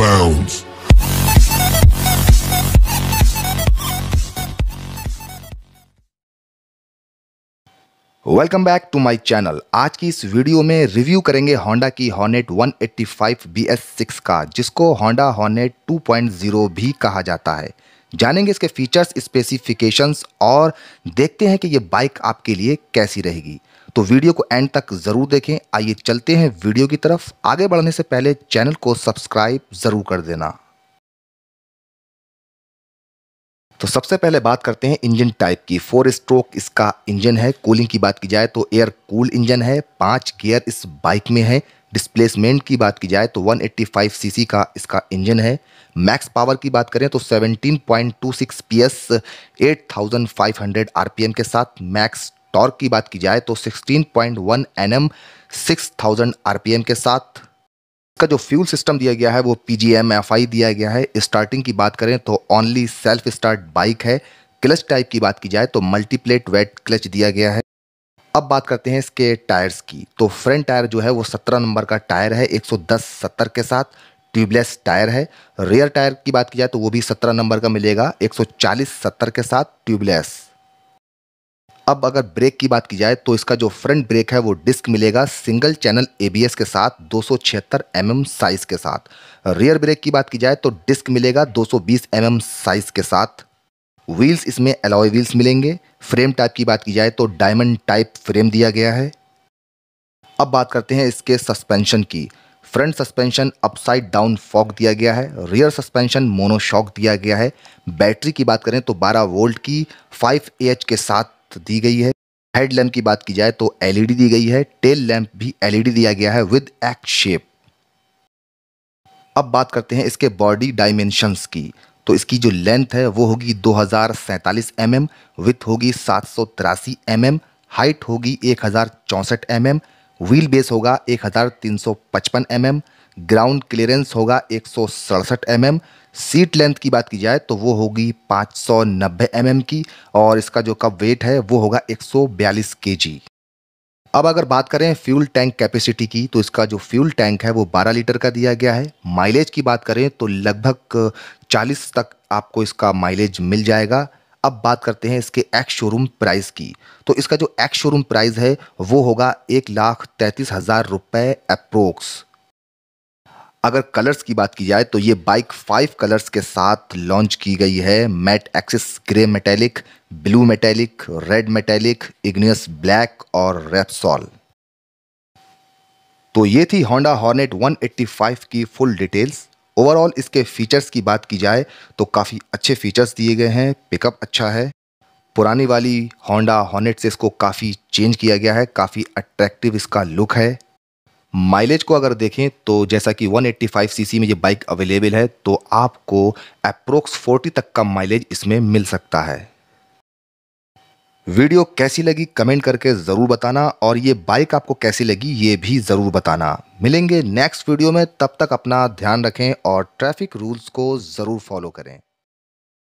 bounds. Welcome back to my channel आज की इस वीडियो में रिव्यू करेंगे होंडा की हॉर्नेट 185 BS6 का जिसको होंडा हॉर्नेट 2.0 भी कहा जाता है जानेंगे इसके फीचर्स स्पेसिफिकेशंस और देखते हैं कि ये बाइक आपके लिए कैसी रहेगी तो वीडियो को एंड तक ज़रूर देखें आइए चलते हैं वीडियो की तरफ आगे बढ़ने से पहले चैनल को सब्सक्राइब ज़रूर कर देना तो सबसे पहले बात करते हैं इंजन टाइप की फोर स्ट्रोक इसका इंजन है कूलिंग की बात की जाए तो एयर कूल इंजन है पांच गियर इस बाइक में है डिस्प्लेसमेंट की बात की जाए तो 185 सीसी का इसका इंजन है मैक्स पावर की बात करें तो 17.26 पीएस 8500 आरपीएम के साथ मैक्स टॉर्क की बात की जाए तो 16.1 एनएम 6000 आरपीएम के साथ इसका जो फ्यूल सिस्टम दिया गया है वो पी जी दिया गया है स्टार्टिंग की बात करें तो ओनली सेल्फ स्टार्ट बाइक है क्लच टाइप की बात की जाए तो मल्टीप्लेट वेट क्लच दिया गया है अब बात करते हैं इसके टायर्स की तो फ्रंट टायर जो है वो 17 नंबर का टायर है 110 70 के साथ ट्यूबलेस टायर है रियर टायर की बात की जाए तो वो भी 17 नंबर का मिलेगा 140 70 के साथ ट्यूबलेस अब अगर ब्रेक की बात की जाए तो इसका जो फ्रंट ब्रेक है वो डिस्क मिलेगा सिंगल चैनल एबीएस के साथ दो सौ mm साइज के साथ रियर ब्रेक की बात की जाए तो डिस्क मिलेगा 220 सौ mm साइज के साथ व्हील्स इसमें अलॉय व्हील्स मिलेंगे फ्रेम टाइप की बात की जाए तो डायमंड टाइप फ्रेम दिया गया है अब बात करते हैं इसके सस्पेंशन की front suspension upside down fork दिया गया है रियर सस्पेंशन मोनोशॉक दिया गया है बैटरी की बात करें तो 12 वोल्ट की 5 एच के साथ दी गई है हेड लैम्प की बात की जाए तो एलईडी e दी गई है टेल लैम्प भी एलईडी e दिया गया है विद एक्ट शेप अब बात करते हैं इसके बॉडी डायमेंशंस की तो इसकी जो लेंथ है वो होगी दो हज़ार सैंतालीस एम एम विथ होगी सात सौ तिरासी एम एम हाइट होगी एक हज़ार चौंसठ एम एम व्हील बेस होगा एक हज़ार तीन सौ पचपन एम एम ग्राउंड क्लियरेंस होगा एक सौ सड़सठ एम एम सीट लेंथ की बात की जाए तो वो होगी 590 सौ mm की और इसका जो कप वेट है वो होगा 142 सौ अब अगर बात करें फ्यूल टैंक कैपेसिटी की तो इसका जो फ्यूल टैंक है वो 12 लीटर का दिया गया है माइलेज की बात करें तो लगभग 40 तक आपको इसका माइलेज मिल जाएगा अब बात करते हैं इसके एक्स शोरूम प्राइस की तो इसका जो एक्स शोरूम प्राइस है वो होगा एक लाख तैंतीस हज़ार रुपये अप्रोक्स अगर कलर्स की बात की जाए तो ये बाइक फाइव कलर्स के साथ लॉन्च की गई है matte axis grey metallic blue metallic red metallic igneous black और रेपसॉल तो ये थी होंडा हॉर्नेट 185 की फुल डिटेल्स ओवरऑल इसके फीचर्स की बात की जाए तो काफ़ी अच्छे फीचर्स दिए गए हैं पिकअप अच्छा है पुरानी वाली होंडा हॉर्नेट से इसको काफ़ी चेंज किया गया है काफ़ी अट्रैक्टिव इसका लुक है माइलेज को अगर देखें तो जैसा कि 185 सीसी में ये बाइक अवेलेबल है तो आपको अप्रोक्स 40 तक का माइलेज इसमें मिल सकता है वीडियो कैसी लगी कमेंट करके ज़रूर बताना और ये बाइक आपको कैसी लगी ये भी ज़रूर बताना मिलेंगे नेक्स्ट वीडियो में तब तक अपना ध्यान रखें और ट्रैफिक रूल्स को ज़रूर फॉलो करें